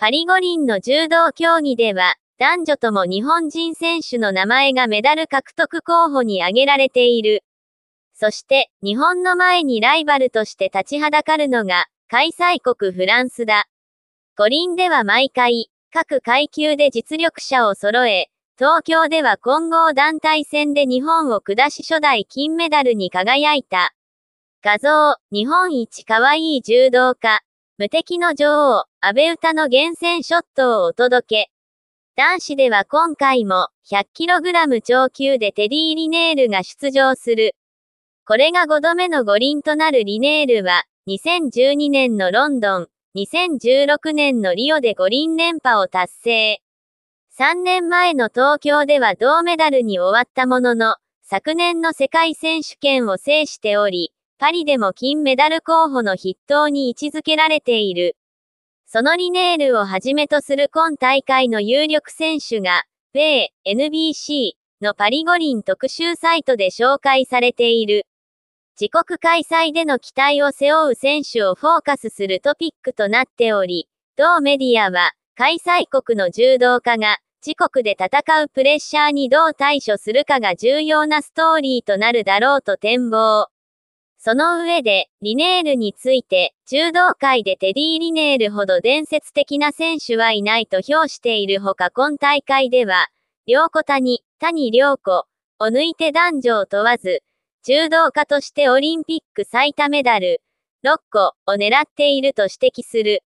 パリ五輪の柔道競技では、男女とも日本人選手の名前がメダル獲得候補に挙げられている。そして、日本の前にライバルとして立ちはだかるのが、開催国フランスだ。五輪では毎回、各階級で実力者を揃え、東京では混合団体戦で日本を下し初代金メダルに輝いた。画像、日本一可愛い柔道家、無敵の女王、安倍歌の厳選ショットをお届け。男子では今回も 100kg 超級でテディ・リネールが出場する。これが5度目の五輪となるリネールは、2012年のロンドン、2016年のリオで五輪連覇を達成。3年前の東京では銅メダルに終わったものの、昨年の世界選手権を制しており、パリでも金メダル候補の筆頭に位置づけられている。そのリネールをはじめとする今大会の有力選手が、米 NBC のパリ五輪特集サイトで紹介されている。自国開催での期待を背負う選手をフォーカスするトピックとなっており、同メディアは、開催国の柔道家が、自国で戦うプレッシャーにどう対処するかが重要なストーリーとなるだろうと展望。その上で、リネールについて、柔道界でテディ・リネールほど伝説的な選手はいないと評しているほか今大会では、両子谷、谷両子、を抜いて男女を問わず、柔道家としてオリンピック最多メダル、6個を狙っていると指摘する。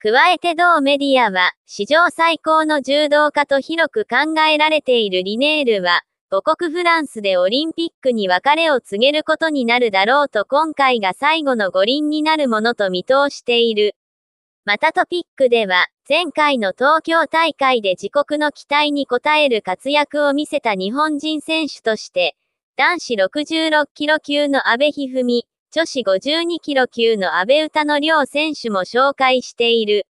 加えて同メディアは、史上最高の柔道家と広く考えられているリネールは、母国フランスでオリンピックに別れを告げることになるだろうと今回が最後の五輪になるものと見通している。またトピックでは、前回の東京大会で自国の期待に応える活躍を見せた日本人選手として、男子66キロ級の安倍一二三、女子52キロ級の安倍歌の両選手も紹介している。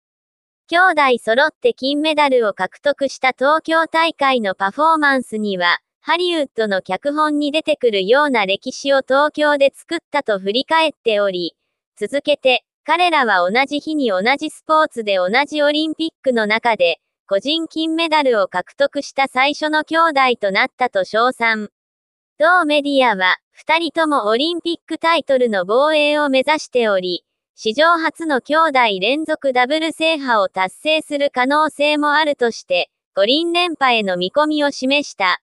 兄弟揃って金メダルを獲得した東京大会のパフォーマンスには、ハリウッドの脚本に出てくるような歴史を東京で作ったと振り返っており、続けて、彼らは同じ日に同じスポーツで同じオリンピックの中で、個人金メダルを獲得した最初の兄弟となったと称賛。同メディアは、二人ともオリンピックタイトルの防衛を目指しており、史上初の兄弟連続ダブル制覇を達成する可能性もあるとして、五輪連覇への見込みを示した。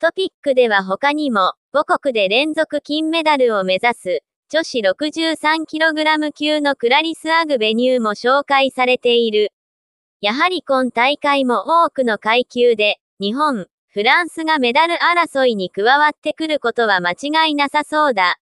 トピックでは他にも、母国で連続金メダルを目指す、女子 63kg 級のクラリス・アグベニューも紹介されている。やはり今大会も多くの階級で、日本、フランスがメダル争いに加わってくることは間違いなさそうだ。